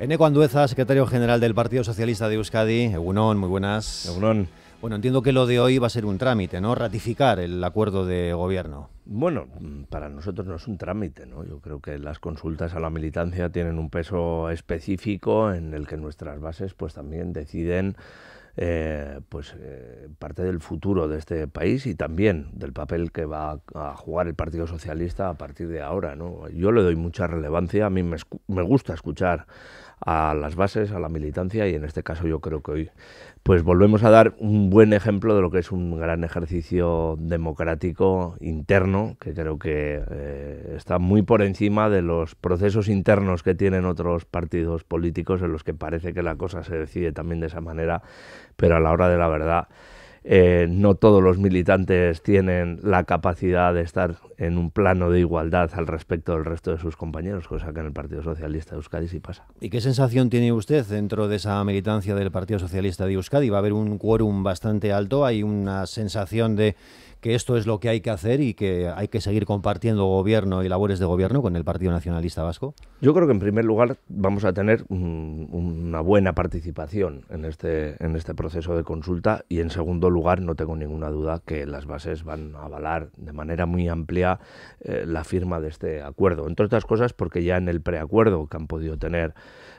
Eneco Andueza, secretario general del Partido Socialista de Euskadi. Egunon, muy buenas. Egunon. Bueno, entiendo que lo de hoy va a ser un trámite, ¿no? Ratificar el acuerdo de gobierno. Bueno, para nosotros no es un trámite, ¿no? Yo creo que las consultas a la militancia tienen un peso específico en el que nuestras bases pues también deciden eh, pues, eh, parte del futuro de este país y también del papel que va a jugar el Partido Socialista a partir de ahora. ¿no? Yo le doy mucha relevancia, a mí me gusta escuchar a las bases, a la militancia y en este caso yo creo que hoy pues volvemos a dar un buen ejemplo de lo que es un gran ejercicio democrático interno, que creo que eh, está muy por encima de los procesos internos que tienen otros partidos políticos en los que parece que la cosa se decide también de esa manera, pero a la hora de la verdad eh, no todos los militantes tienen la capacidad de estar en un plano de igualdad al respecto del resto de sus compañeros, cosa que en el Partido Socialista de Euskadi sí pasa. ¿Y qué sensación tiene usted dentro de esa militancia del Partido Socialista de Euskadi? Va a haber un quórum bastante alto, hay una sensación de que esto es lo que hay que hacer y que hay que seguir compartiendo gobierno y labores de gobierno con el Partido Nacionalista Vasco? Yo creo que en primer lugar vamos a tener una buena participación en este, en este proceso de consulta y en segundo lugar lugar, no tengo ninguna duda que las bases van a avalar de manera muy amplia eh, la firma de este acuerdo. Entre otras cosas, porque ya en el preacuerdo que han podido tener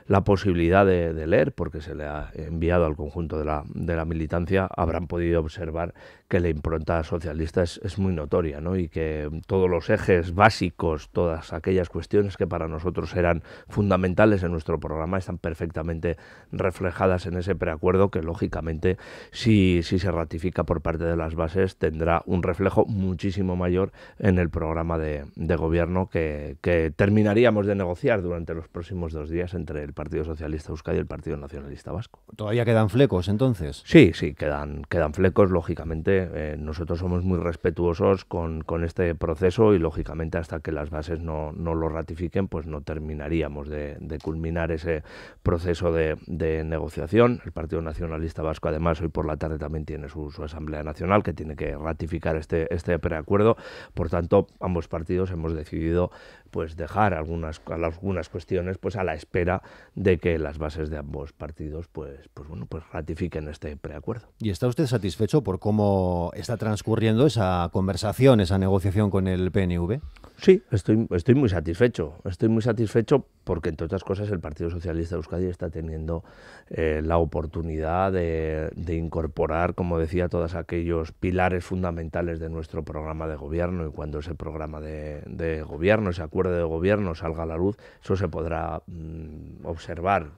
la posibilidad de, de leer, porque se le ha enviado al conjunto de la, de la militancia, habrán podido observar que la impronta socialista es, es, muy notoria ¿no? y que todos los ejes básicos, todas aquellas cuestiones que para nosotros eran fundamentales en nuestro programa están perfectamente reflejadas en ese preacuerdo que lógicamente si, si se ratifica por parte de las bases tendrá un reflejo muchísimo mayor en el programa de, gobierno que, terminaríamos de negociar durante los próximos dos días entre el Partido Socialista Euskadi y el Partido Nacionalista Vasco. ¿Todavía quedan flecos entonces? Sí, sí, quedan, quedan flecos lógicamente eh, nosotros somos muy respetuosos con, este proceso y lógicamente hasta que las bases no, lo ratifiquen, pues no terminaríamos de, culminar ese proceso de, negociación. El Partido Nacionalista Vasco además hoy por la tarde también tiene su, Asamblea Nacional que tiene que ratificar este, este preacuerdo. Por tanto, ambos partidos hemos decidido pues dejar algunas, algunas cuestiones pues a la espera de que las bases de ambos partidos pues, pues bueno, pues ratifiquen este preacuerdo. ¿Y está usted satisfecho por cómo está transcurriendo esa conversación, esa negociación con el PNV? Sí, estoy, estoy muy satisfecho. Estoy muy satisfecho porque, entre otras cosas, el Partido Socialista de Euskadi está teniendo eh, la oportunidad de, incorporar, como decía, todos aquellos pilares fundamentales de nuestro programa de gobierno. Y cuando ese programa de, de gobierno, se acuerdo de gobierno salga a la luz, eso se podrá mm, observar,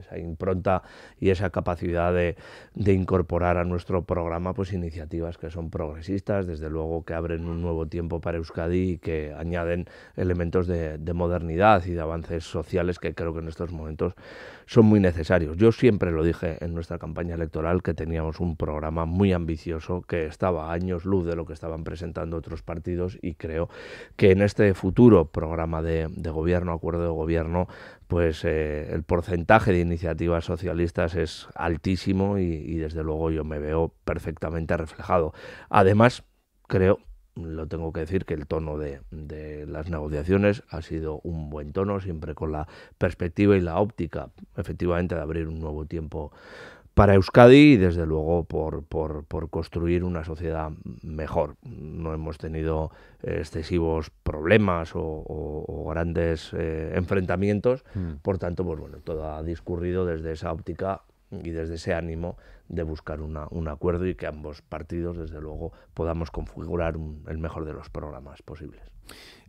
esa impronta y esa capacidad de, incorporar a nuestro programa pues, iniciativas que son progresistas, desde luego que abren un nuevo tiempo para Euskadi y que añaden elementos de, de modernidad y de avances sociales que creo que en estos momentos son muy necesarios. Yo siempre lo dije en nuestra campaña electoral que teníamos un programa muy ambicioso que estaba a años luz de lo que estaban presentando otros partidos y creo que en este futuro programa de, gobierno, acuerdo de gobierno, pues eh, el porcentaje de iniciativas socialistas es altísimo y, desde luego yo me veo perfectamente reflejado. Además, creo lo tengo que decir que el tono de, las negociaciones ha sido un buen tono, siempre con la perspectiva y la óptica, efectivamente, de abrir un nuevo tiempo para Euskadi y desde luego por, por, construir una sociedad mejor. No hemos tenido excesivos problemas o, grandes eh, enfrentamientos, mm. por tanto, pues bueno, todo ha discurrido desde esa óptica y desde ese ánimo de buscar un acuerdo y que ambos partidos, desde luego, podamos configurar el mejor de los programas posibles.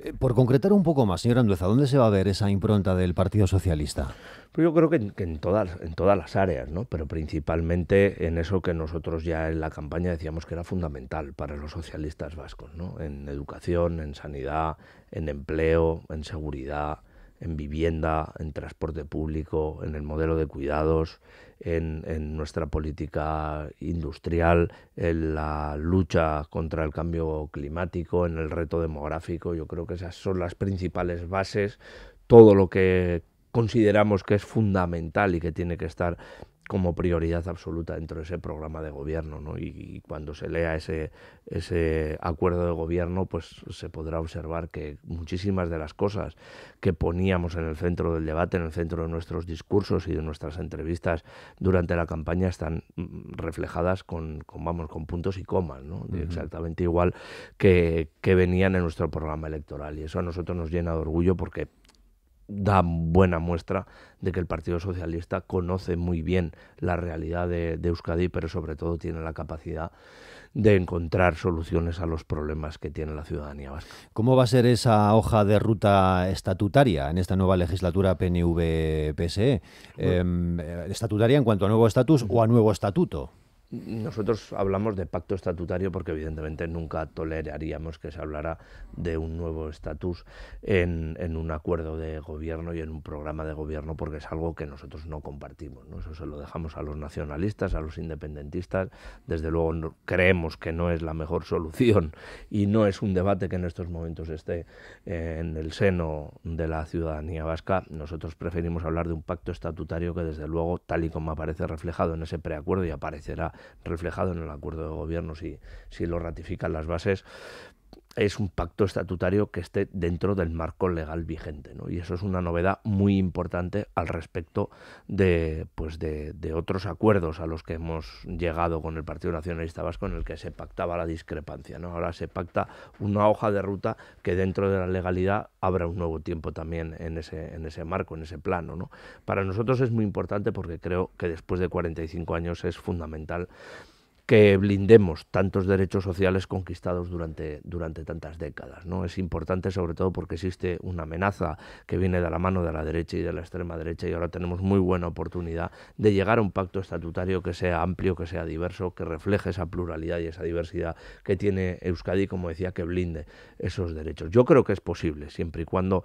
Eh, por concretar un poco más, señor Andueza, ¿dónde se va a ver esa impronta del Partido Socialista? Pues yo creo que, en, todas, en todas las áreas, ¿no? pero principalmente en eso que nosotros ya en la campaña decíamos que era fundamental para los socialistas vascos, ¿no? en educación, en sanidad, en empleo, en seguridad, en vivienda, en transporte público, en el modelo de cuidados, en, nuestra política industrial, en la lucha contra el cambio climático, en el reto demográfico. Yo creo que esas son las principales bases. Todo lo que consideramos que es fundamental y que tiene que estar como prioridad absoluta dentro de ese programa de gobierno. ¿no? Y, cuando se lea ese, ese acuerdo de gobierno, pues se podrá observar que muchísimas de las cosas que poníamos en el centro del debate, en el centro de nuestros discursos y de nuestras entrevistas durante la campaña están mm, reflejadas con, vamos, con puntos y comas, ¿no? exactamente igual que, que venían en nuestro programa electoral. Y eso a nosotros nos llena de orgullo porque da buena muestra de que el Partido Socialista conoce muy bien la realidad de, Euskadi, pero sobre todo tiene la capacidad de encontrar soluciones a los problemas que tiene la ciudadanía ¿Cómo va a ser esa hoja de ruta estatutaria en esta nueva legislatura PNV-PSE? Em, eh, ¿Estatutaria en cuanto a nuevo estatus o a nuevo estatuto? Nosotros hablamos de pacto estatutario porque evidentemente nunca toleraríamos que se hablara de un nuevo estatus en, un acuerdo de gobierno y en un programa de gobierno porque es algo que nosotros no compartimos. ¿no? Eso se lo dejamos a los nacionalistas, a los independentistas. Desde luego creemos que no es la mejor solución y no es un debate que en estos momentos esté eh, en el seno de la ciudadanía vasca. Nosotros preferimos hablar de un pacto estatutario que desde luego, tal y como aparece reflejado en ese preacuerdo y aparecerá reflejado en el acuerdo de gobierno si, si lo ratifican las bases, es un pacto estatutario que esté dentro del marco legal vigente. ¿no? Y eso es una novedad muy importante al respecto de, pues de, otros acuerdos a los que hemos llegado con el Partido Nacionalista Vasco en el que se pactaba la discrepancia. ¿no? Ahora se pacta una hoja de ruta que dentro de la legalidad abra un nuevo tiempo también en ese, en ese marco, en ese plano. ¿no? Para nosotros es muy importante porque creo que después de 45 años es fundamental que blindemos tantos derechos sociales conquistados durante, durante tantas décadas. ¿no? Es importante sobre todo porque existe una amenaza que viene de la mano de la derecha y de la extrema derecha y ahora tenemos muy buena oportunidad de llegar a un pacto estatutario que sea amplio, que sea diverso, que refleje esa pluralidad y esa diversidad que tiene Euskadi, como decía, que blinde esos derechos. Yo creo que es posible, siempre y cuando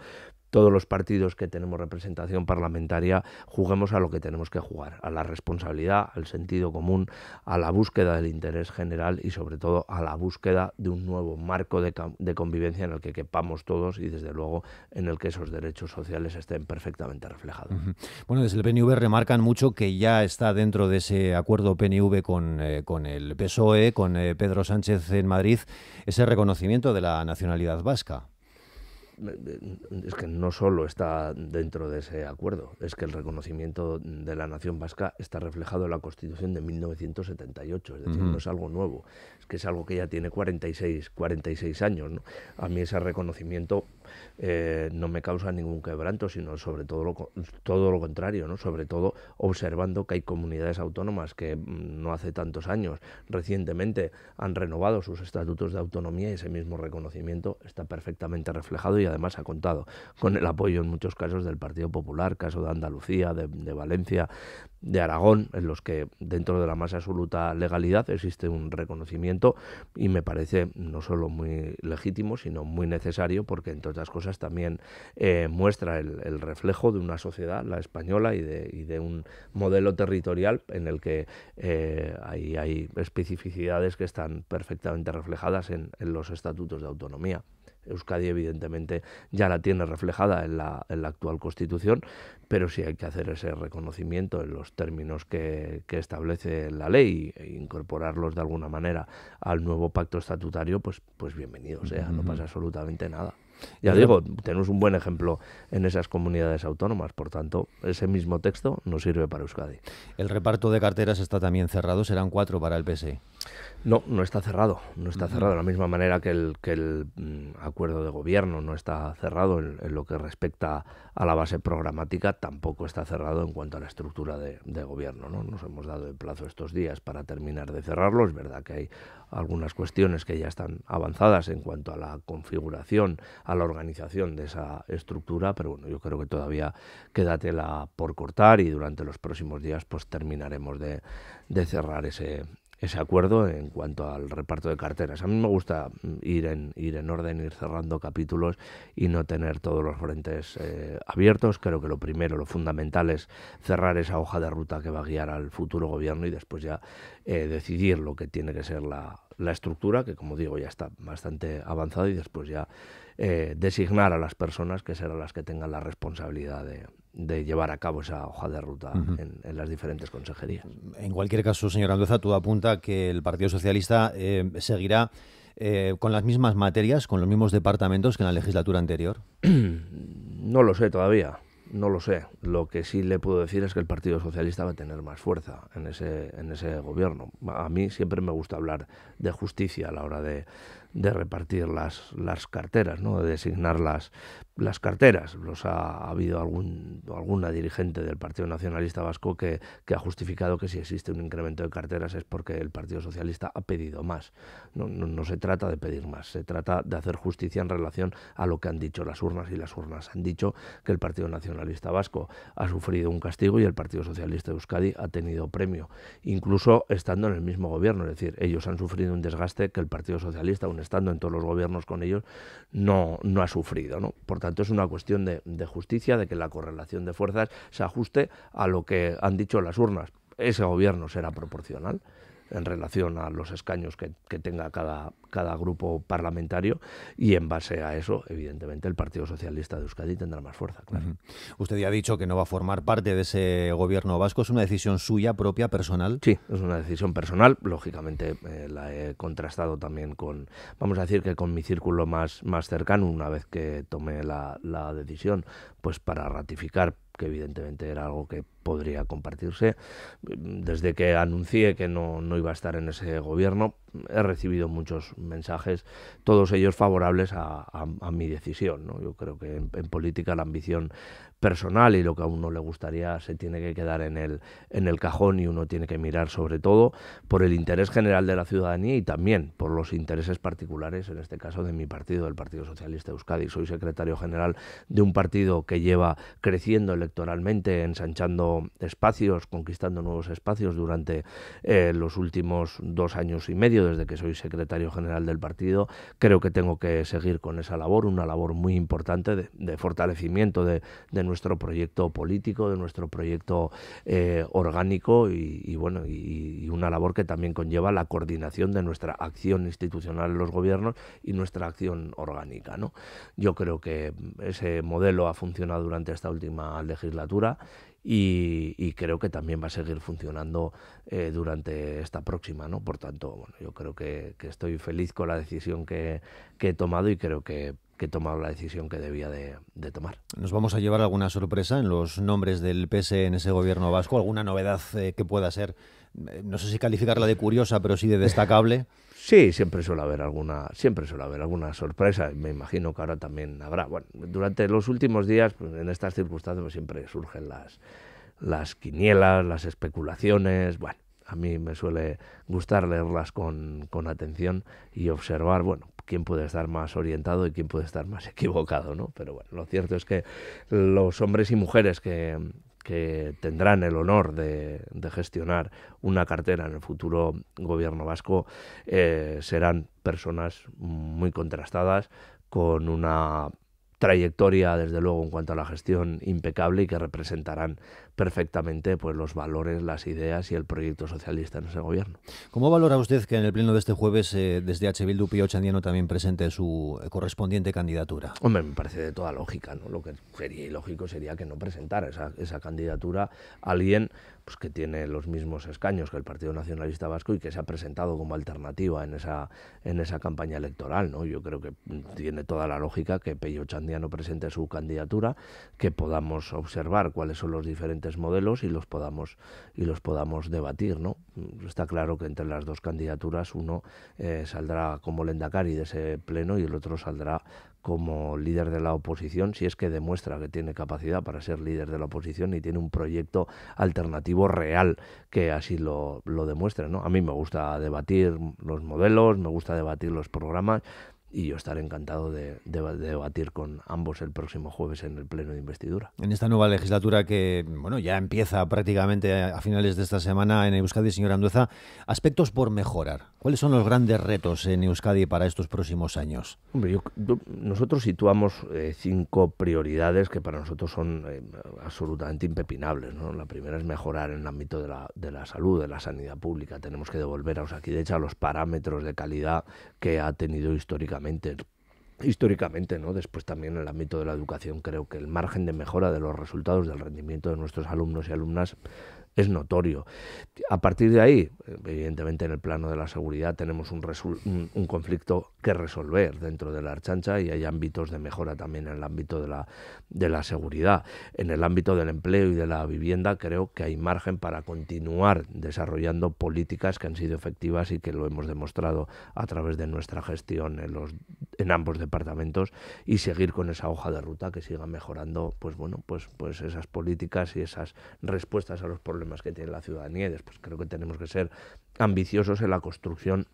todos los partidos que tenemos representación parlamentaria juguemos a lo que tenemos que jugar, a la responsabilidad, al sentido común, a la búsqueda del interés general y sobre todo a la búsqueda de un nuevo marco de, convivencia en el que quepamos todos y desde luego en el que esos derechos sociales estén perfectamente reflejados. Bueno, desde el PNV remarcan mucho que ya está dentro de ese acuerdo PNV eh, con, el PSOE, con eh, Pedro Sánchez en Madrid, ese reconocimiento de la nacionalidad vasca es que no solo está dentro de ese acuerdo, es que el reconocimiento de la nación vasca está reflejado en la Constitución de 1978, es decir, no es algo nuevo, es que es algo que ya tiene 46, 46 años. A mí ese reconocimiento eh, no me causa ningún quebranto, sino sobre todo lo, todo lo contrario, ¿no? sobre todo observando que hay comunidades autónomas que mm, no hace tantos años, recientemente, han renovado sus estatutos de autonomía y ese mismo reconocimiento está perfectamente reflejado y además ha contado con el apoyo en muchos casos del Partido Popular, caso de Andalucía, de, Valencia, de Aragón, en los que dentro de la más absoluta legalidad existe un reconocimiento y me parece no solo muy legítimo, sino muy necesario porque entre otras cosas también eh, muestra el, reflejo de una sociedad, la española, y de, un modelo territorial en el que eh, hay, especificidades que están perfectamente reflejadas en los estatutos de autonomía. Euskadi evidentemente ya la tiene reflejada en la, en la actual Constitución, pero si hay que hacer ese reconocimiento en los términos que, que, establece la ley e incorporarlos de alguna manera al nuevo pacto estatutario, pues, pues bienvenido sea, no pasa absolutamente nada. Ya digo, tenemos un buen ejemplo en esas comunidades autónomas, por tanto, ese mismo texto no sirve para Euskadi. El reparto de carteras está también cerrado, serán cuatro para el PSI? E. No, no está cerrado, no está cerrado. De la misma manera que el, que el mm, acuerdo de gobierno no está cerrado en, lo que respecta a la base programática, tampoco está cerrado en cuanto a la estructura de, gobierno. ¿no? Nos hemos dado el plazo estos días para terminar de cerrarlo. Es verdad que hay algunas cuestiones que ya están avanzadas en cuanto a la configuración, la organización de esa estructura, pero bueno, yo creo que todavía queda tela por cortar y durante los próximos días pues terminaremos de, cerrar ese, ese acuerdo en cuanto al reparto de carteras. A mí me gusta mm, ir en, ir en orden, ir cerrando capítulos y no tener todos los frentes eh, abiertos. Creo que lo primero, lo fundamental es cerrar esa hoja de ruta que va a guiar al futuro gobierno y después ya eh, decidir lo que tiene que ser la, la estructura, que como digo ya está bastante avanzada y después ya eh, designar a las personas que serán las que tengan la responsabilidad de, llevar a cabo esa hoja de ruta en, las diferentes consejerías. En cualquier caso, señor Andoza, tú apunta que el Partido Socialista eh, seguirá eh, con las mismas materias, con los mismos departamentos que en la legislatura anterior. No lo sé todavía no lo sé. Lo que sí le puedo decir es que el Partido Socialista va a tener más fuerza en ese, en ese gobierno. A mí siempre me gusta hablar de justicia a la hora de, de repartir las, las carteras, ¿no? de designarlas las carteras. Los ha, habido algún, alguna dirigente del Partido Nacionalista Vasco que, ha justificado que si existe un incremento de carteras es porque el Partido Socialista ha pedido más. No, se trata de pedir más, se trata de hacer justicia en relación a lo que han dicho las urnas y las urnas han dicho que el Partido Nacionalista Vasco ha sufrido un castigo y el Partido Socialista de Euskadi ha tenido premio, incluso estando en el mismo gobierno. Es decir, ellos han sufrido un desgaste que el Partido Socialista, aun estando en todos los gobiernos con ellos, no, no ha sufrido. ¿no? tanto, es una cuestión de justicia, de que la correlación de fuerzas se ajuste a lo que han dicho las urnas. Ese gobierno será proporcional en relación a los escaños que, tenga cada, cada grupo parlamentario y en base a eso, evidentemente, el Partido Socialista de Euskadi tendrá más fuerza. Usted ya ha dicho que no va a formar parte de ese gobierno vasco. ¿Es una decisión suya, propia, personal? Sí, es una decisión personal. Lógicamente eh, la he contrastado también con, vamos a decir que con mi círculo más, más cercano, una vez que tomé la, la decisión, pues para ratificar que evidentemente era algo que podría compartirse. Desde que anuncié que no, iba a estar en ese gobierno, he recibido muchos mensajes, todos ellos favorables a, mi decisión. Yo creo que en, política la ambición personal y lo que a uno le gustaría se tiene que quedar en el, en el cajón y uno tiene que mirar sobre todo por el interés general de la ciudadanía y también por los intereses particulares, en este caso de mi partido, del Partido Socialista de Euskadi. Soy secretario general de un partido que lleva creciendo electoralmente, ensanchando espacios, conquistando nuevos espacios durante eh, los últimos dos años y medio desde que soy secretario general del partido. Creo que tengo que seguir con esa labor, una labor muy importante de, fortalecimiento de, de nuestra nuestro proyecto político, de nuestro proyecto eh, orgánico y, bueno, y, una labor que también conlleva la coordinación de nuestra acción institucional en los gobiernos y nuestra acción orgánica. ¿no? Yo creo que ese modelo ha funcionado durante esta última legislatura y, creo que también va a seguir funcionando eh, durante esta próxima, ¿no? Por tanto, bueno, yo creo que, estoy feliz con la decisión que, he tomado y creo que que tomaba la decisión que debía de, tomar. ¿Nos vamos a llevar alguna sorpresa en los nombres del PS e en ese gobierno vasco? ¿Alguna novedad eh, que pueda ser, eh, no sé si calificarla de curiosa, pero sí de destacable? Sí, siempre suele haber alguna, siempre suele haber alguna sorpresa. Me imagino que ahora también habrá. Bueno, durante los últimos días, pues, en estas circunstancias, pues, siempre surgen las, las quinielas, las especulaciones. Bueno, a mí me suele gustar leerlas con, con atención y observar, bueno, quién puede estar más orientado y quién puede estar más equivocado, ¿no? Pero bueno, lo cierto es que los hombres y mujeres que, tendrán el honor de, gestionar una cartera en el futuro gobierno vasco eh, serán personas muy contrastadas con una trayectoria, desde luego, en cuanto a la gestión impecable y que representarán perfectamente pues, los valores, las ideas y el proyecto socialista en ese gobierno. ¿Cómo valora usted que en el pleno de este jueves, eh, desde H. Bildu, Pío Chandiano también presente su eh, correspondiente candidatura? Hombre, me parece de toda lógica. ¿no? Lo que sería ilógico sería que no presentara esa, esa candidatura alguien pues, que tiene los mismos escaños que el Partido Nacionalista Vasco y que se ha presentado como alternativa en esa, en esa campaña electoral. ¿no? Yo creo que tiene toda la lógica que Pello Chandiano presente su candidatura, que podamos observar cuáles son los diferentes modelos y los podamos, y los podamos debatir. ¿no? Está claro que entre las dos candidaturas uno eh, saldrá como Lendakari de ese pleno y el otro saldrá como líder de la oposición, si es que demuestra que tiene capacidad para ser líder de la oposición y tiene un proyecto alternativo real que así lo, lo demuestre. ¿no? A mí me gusta debatir los modelos, me gusta debatir los programas, y yo estaré encantado de, debatir con ambos el próximo jueves en el pleno de investidura. En esta nueva legislatura que bueno ya empieza prácticamente a finales de esta semana en Euskadi, señor Andueza, aspectos por mejorar. ¿Cuáles son los grandes retos en Euskadi para estos próximos años? nosotros situamos eh, cinco prioridades que para nosotros son eh, absolutamente impepinables. La primera es mejorar en el ámbito de la, salud, de la sanidad pública. Tenemos que devolver a hecho los parámetros de calidad que ha tenido históricamente históricamente ¿no? Después también en el ámbito de la educación creo que el margen de mejora de los resultados del rendimiento de nuestros alumnos y alumnas es notorio. A partir de ahí, evidentemente en el plano de la seguridad tenemos un, conflicto que resolver dentro de la archancha y hay ámbitos de mejora también en el ámbito de la, de la seguridad. En el ámbito del empleo y de la vivienda creo que hay margen para continuar desarrollando políticas que han sido efectivas y que lo hemos demostrado a través de nuestra gestión en, los, en ambos departamentos y seguir con esa hoja de ruta que siga mejorando pues bueno pues pues esas políticas y esas respuestas a los problemas más que tiene la ciudadanía y después creo que tenemos que ser ambiciosos en la construcción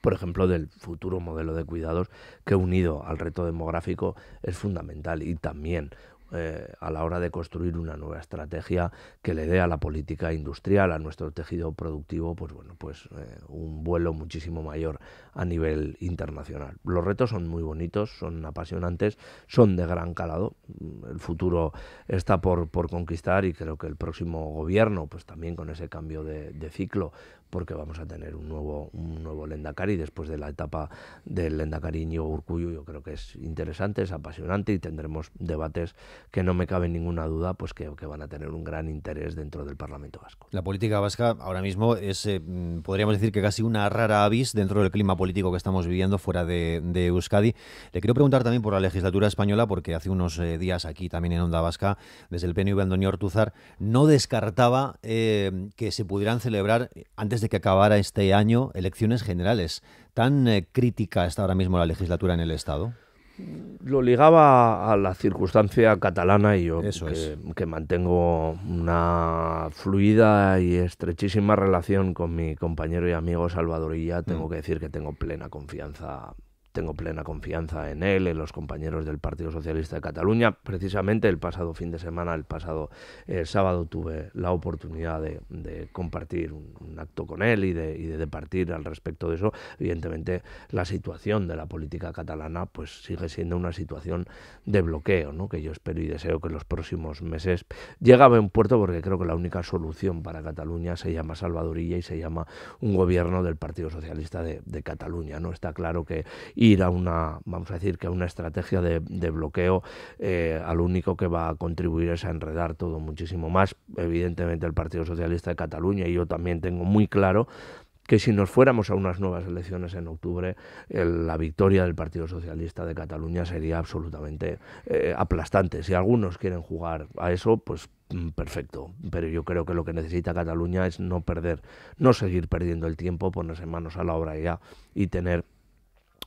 por ejemplo, del futuro modelo de cuidados que unido al reto demográfico es fundamental y también eh, a la hora de construir una nueva estrategia que le dé a la política industrial, a nuestro tejido productivo, pues bueno, pues eh, un vuelo muchísimo mayor a nivel internacional. Los retos son muy bonitos, son apasionantes, son de gran calado. Mm, el futuro está por, por conquistar y creo que el próximo gobierno, pues también con ese cambio de, ciclo, porque vamos a tener un nuevo, un nuevo Lendakari después de la etapa del Lendacariño Urcuyo. Yo creo que es interesante, es apasionante y tendremos debates que no me cabe ninguna duda pues que, van a tener un gran interés dentro del Parlamento Vasco. La política vasca ahora mismo es, eh, mm, podríamos decir que casi una rara avis dentro del clima político que estamos viviendo fuera de, Euskadi. Le quiero preguntar también por la legislatura española, porque hace unos eh, días aquí también en Onda Vasca, desde el PNV Antonio Ortuzar, no descartaba eh, que se pudieran celebrar, antes de que acabara este año, elecciones generales. ¿Tan crítica está ahora mismo la legislatura en el Estado? lo ligaba a la circunstancia catalana y yo que, mantengo una fluida y estrechísima relación con mi compañero y amigo Salvador ya tengo mm. que decir que tengo plena confianza tengo plena confianza en él, en los compañeros del Partido Socialista de Cataluña. Precisamente el pasado fin de semana, el pasado eh, sábado, tuve la oportunidad de, compartir un, acto con él y de, de departir al respecto de eso. Evidentemente, la situación de la política catalana pues sigue siendo una situación de bloqueo, ¿no? que yo espero y deseo que en los próximos meses llegue a buen puerto, porque creo que la única solución para Cataluña se llama Salvadorilla y se llama un gobierno del Partido Socialista de, Cataluña. ¿no? Está claro que ir a una, vamos a decir, que a una estrategia de, bloqueo, eh, al único que va a contribuir es a enredar todo muchísimo más. Evidentemente el Partido Socialista de Cataluña, y yo también tengo muy claro que si nos fuéramos a unas nuevas elecciones en octubre, la victoria del Partido Socialista de Cataluña sería absolutamente eh, aplastante. Si algunos quieren jugar a eso, pues mm, perfecto, pero yo creo que lo que necesita Cataluña es no perder, no seguir perdiendo el tiempo, ponerse manos a la obra ya y tener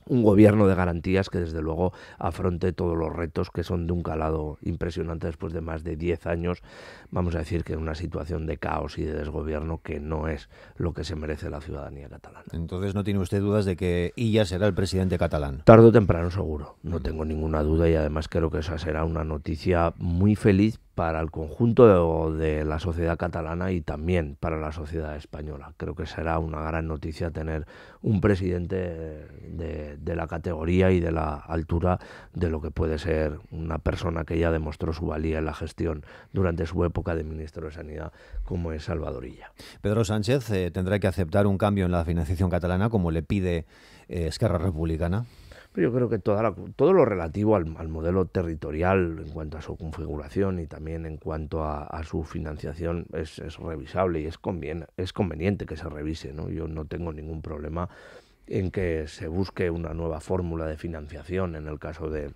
un gobierno de garantías que desde luego afronte todos los retos que son de un calado impresionante después de más de 10 años, vamos a decir que en una situación de caos y de desgobierno que no es lo que se merece la ciudadanía catalana. Entonces no tiene usted dudas de que Illa será el presidente catalán. Tardo o temprano seguro, no tengo ninguna duda y además creo que esa será una noticia muy feliz para el conjunto de, la sociedad catalana y también para la sociedad española. Creo que será una gran noticia tener un presidente de, la categoría y de la altura de lo que puede ser una persona que ya demostró su valía en la gestión durante su época de ministro de Sanidad, como es Salvadorilla. Pedro Sánchez eh, tendrá que aceptar un cambio en la financiación catalana, como le pide eh, Esquerra Republicana. Pues yo creo que toda todo lo relativo al, modelo territorial en cuanto a su configuración y también en cuanto a, su financiación es, revisable y es, conviene, es conveniente que se revise. ¿no? Yo no tengo ningún problema en que se busque una nueva fórmula de financiación en el caso de,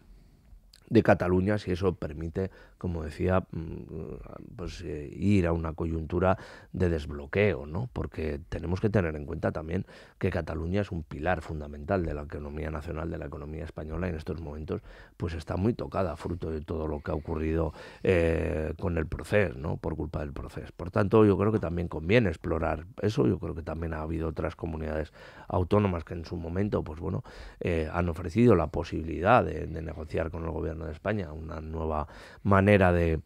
de Cataluña si eso permite como decía, mm, pues, eh, ir a una coyuntura de desbloqueo, ¿no? porque tenemos que tener en cuenta también que Cataluña es un pilar fundamental de la economía nacional, de la economía española, y en estos momentos pues está muy tocada fruto de todo lo que ha ocurrido eh, con el proceso, ¿no? por culpa del proceso. Por tanto, yo creo que también conviene explorar eso, yo creo que también ha habido otras comunidades autónomas que en su momento pues bueno, eh, han ofrecido la posibilidad de negociar con el gobierno de España una nueva manera era de,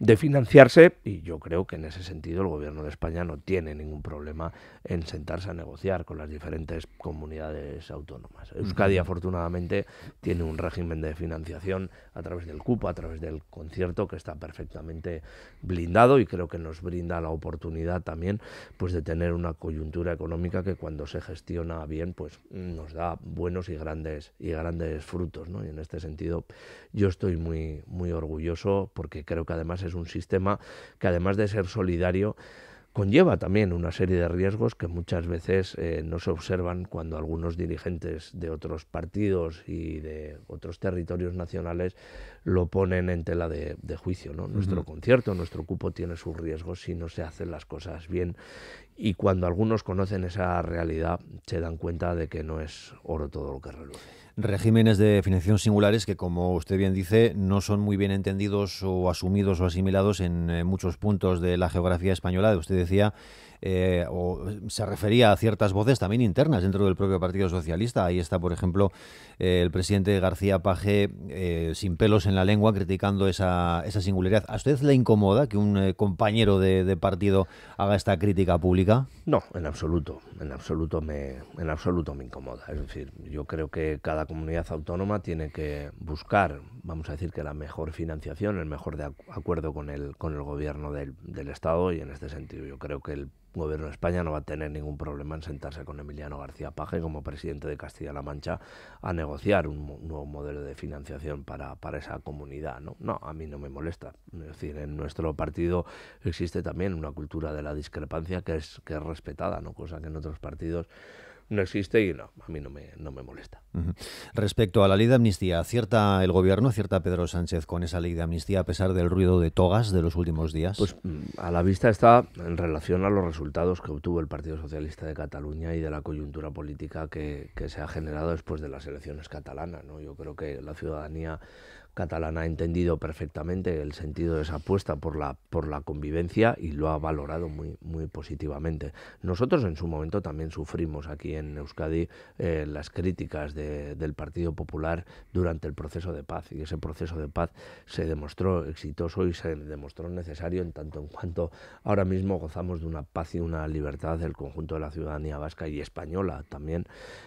de financiarse y yo creo que en ese sentido el gobierno de España no tiene ningún problema en sentarse a negociar con las diferentes comunidades autónomas. Euskadi afortunadamente tiene un régimen de financiación a través del cupo a través del concierto que está perfectamente blindado y creo que nos brinda la oportunidad también pues de tener una coyuntura económica que cuando se gestiona bien pues nos da buenos y grandes y grandes frutos, Y en este sentido yo estoy muy muy orgulloso porque creo que además es es un sistema que además de ser solidario, conlleva también una serie de riesgos que muchas veces eh, no se observan cuando algunos dirigentes de otros partidos y de otros territorios nacionales lo ponen en tela de, juicio. ¿no? Nuestro concierto, nuestro cupo tiene sus riesgos si no se hacen las cosas bien y cuando algunos conocen esa realidad, se dan cuenta de que no es oro todo lo que reluce. Regímenes de financiación singulares que, como usted bien dice, no son muy bien entendidos o asumidos o asimilados en eh, muchos puntos de la geografía española. Usted decía eh, o se refería a ciertas voces también internas dentro del propio Partido Socialista. Ahí está, por ejemplo, eh, el presidente García Paje eh, sin pelos en la lengua criticando esa, esa singularidad. ¿A usted le incomoda que un compañero de, partido haga esta crítica pública? No, en absoluto. En absoluto, me, en absoluto me incomoda. Es decir, yo creo que cada comunidad autónoma tiene que buscar, vamos a decir, que la mejor financiación, el mejor acuerdo con el, con el gobierno del Estado y en este sentido yo creo que el gobierno de España no va a tener ningún problema en sentarse con Emiliano García Paje como presidente de Castilla-La Mancha a negociar un, nuevo modelo de financiación para, para esa comunidad. ¿no? no, a mí no me molesta. Es decir, en nuestro partido existe también una cultura de la discrepancia que es, que es respetada, ¿no? cosa que en otros partidos no existe y no, a mí no me, no me molesta. Respecto a la ley de amnistía, ¿acierta el gobierno, acierta Pedro Sánchez con esa ley de amnistía a pesar del ruido de togas de los últimos días? Pues mm, a la vista está en relación a los resultados que obtuvo el Partido Socialista de Cataluña y de la coyuntura política que, se ha generado después de las elecciones catalanas. ¿no? Yo creo que la ciudadanía catalana ha entendido perfectamente el sentido de esa apuesta por la, por la convivencia y lo ha valorado muy, muy positivamente. Nosotros en su momento también sufrimos aquí en Euskadi eh, las críticas del Partido Popular durante el proceso de paz y ese proceso de paz se demostró exitoso y se demostró necesario en tanto en cuanto ahora mismo gozamos de una paz y una libertad del conjunto de la ciudadanía vasca y española también,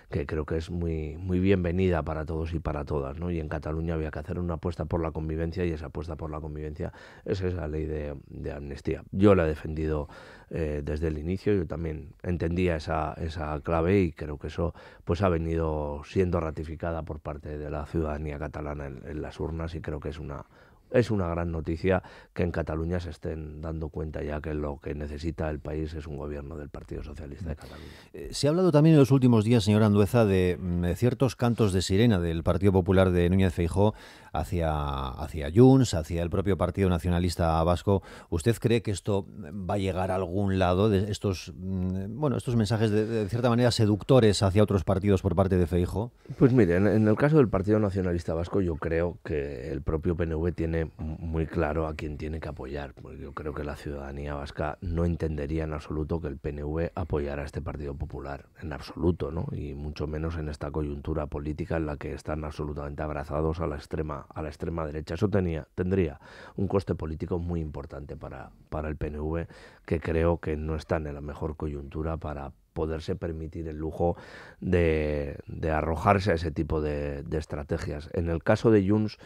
que creo que es muy, muy bienvenida para todos y para todas. Y en Cataluña había que hacer una apuesta por la convivencia y esa apuesta por la convivencia es esa ley de, amnistía. Yo la he defendido eh, desde el inicio, yo también entendía esa, esa clave y creo que eso pues ha venido siendo ratificada por parte de la ciudadanía catalana en las urnas y creo que es una es una gran noticia que en Cataluña se estén dando cuenta ya que lo que necesita el país es un gobierno del Partido Socialista de mm. Cataluña. Eh, se ha hablado también en los últimos días, señora Andueza, mm, de, ciertos cantos de sirena del Partido Popular de Núñez Feijó hacia, hacia Junts, hacia el propio Partido Nacionalista Vasco. ¿Usted cree que esto va a llegar a algún lado estos, mm, bueno, estos mensajes de, cierta manera seductores hacia otros partidos por parte de Feijó? Pues mire, en el caso del Partido Nacionalista Vasco yo creo que el propio PNV tiene muy claro a quién tiene que apoyar. Porque yo creo que la ciudadanía vasca no entendería en absoluto que el PNV apoyara a este Partido Popular, en absoluto, ¿no? Y mucho menos en esta coyuntura política en la que están absolutamente abrazados a la extrema, a la extrema derecha. Eso tenía, tendría un coste político muy importante para, para el PNV, que creo que no está en la mejor coyuntura para poderse permitir el lujo de, arrojarse a ese tipo de, estrategias. En el caso de Junts,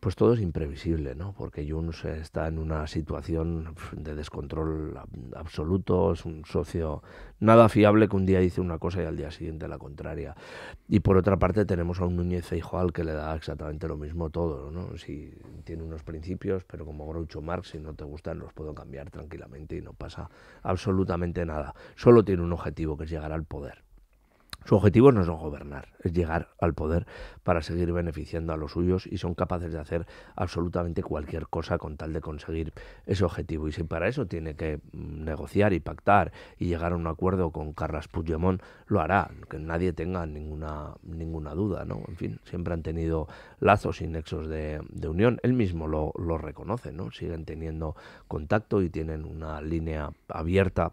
pues todo es imprevisible, ¿no? porque Junts está en una situación de descontrol absoluto, es un socio nada fiable que un día dice una cosa y al día siguiente la contraria. Y por otra parte tenemos a un Núñez Feijoal que le da exactamente lo mismo todo, ¿no? si tiene unos principios, pero como Groucho Marx, si no te gustan los puedo cambiar tranquilamente y no pasa absolutamente nada. Solo tiene un objetivo que es llegar al poder. Su objetivo no es gobernar, es llegar al poder para seguir beneficiando a los suyos y son capaces de hacer absolutamente cualquier cosa con tal de conseguir ese objetivo. Y si para eso tiene que mm, negociar y pactar y llegar a un acuerdo con Carles Puigdemont, lo hará, que nadie tenga ninguna, ninguna duda. ¿no? En fin, siempre han tenido lazos y nexos de, unión. Él mismo lo, lo reconoce, ¿no? siguen teniendo contacto y tienen una línea abierta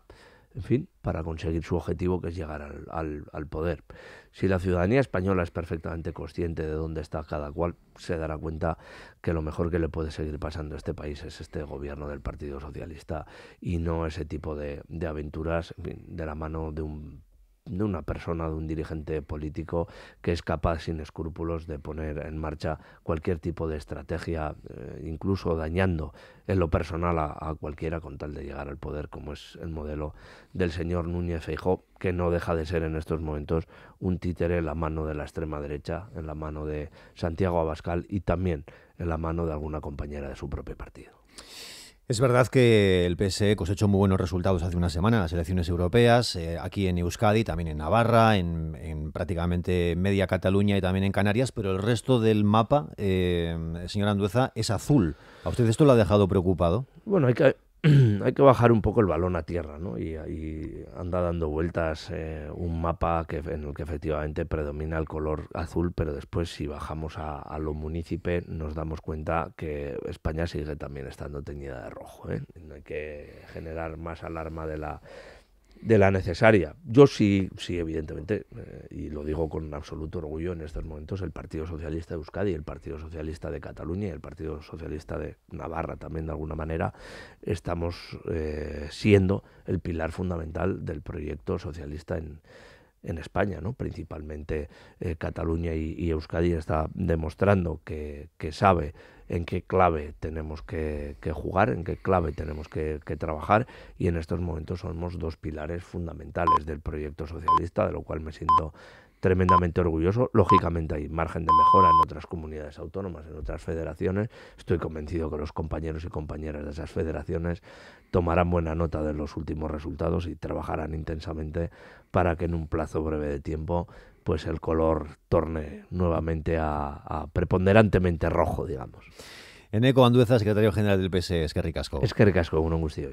en fin, para conseguir su objetivo que es llegar al, poder. Si la ciudadanía española es perfectamente consciente de dónde está cada cual, se dará cuenta que lo mejor que le puede seguir pasando a este país es este gobierno del Partido Socialista y no ese tipo de, aventuras de la mano de un de una persona, de un dirigente político que es capaz sin escrúpulos de poner en marcha cualquier tipo de estrategia, eh, incluso dañando en lo personal a, cualquiera con tal de llegar al poder, como es el modelo del señor Núñez Feijó, que no deja de ser en estos momentos un títere en la mano de la extrema derecha, en la mano de Santiago Abascal y también en la mano de alguna compañera de su propio partido. Es verdad que el PSE cosechó muy buenos resultados hace una semana en las elecciones europeas, eh, aquí en Euskadi, también en Navarra, en, prácticamente media Cataluña y también en Canarias, pero el resto del mapa, eh, señora Andueza, es azul. ¿A usted esto lo ha dejado preocupado? Bueno, hay que, hay que bajar un poco el balón a tierra, ¿no? Y, ahí anda dando vueltas eh, un mapa que, en el que efectivamente predomina el color azul, pero después si bajamos a, lo municipal nos damos cuenta que España sigue también estando teñida de rojo. ¿eh? No hay que generar más alarma de la de la necesaria. Yo sí, sí, evidentemente, eh, y lo digo con absoluto orgullo en estos momentos, el Partido Socialista de Euskadi, el Partido Socialista de Cataluña y el Partido Socialista de Navarra también de alguna manera, estamos eh, siendo el pilar fundamental del proyecto socialista en, en España, ¿no? principalmente eh, Cataluña y, Euskadi está demostrando que, sabe en qué clave tenemos que, jugar, en qué clave tenemos que, que, trabajar y en estos momentos somos dos pilares fundamentales del proyecto socialista, de lo cual me siento tremendamente orgulloso. Lógicamente hay margen de mejora en otras comunidades autónomas, en otras federaciones. Estoy convencido que los compañeros y compañeras de esas federaciones tomarán buena nota de los últimos resultados y trabajarán intensamente para que en un plazo breve de tiempo pues el color torne nuevamente a, preponderantemente rojo, digamos. Eneco Andueza, secretario general del PSE, es Casco. ricasco. Es que un angustio.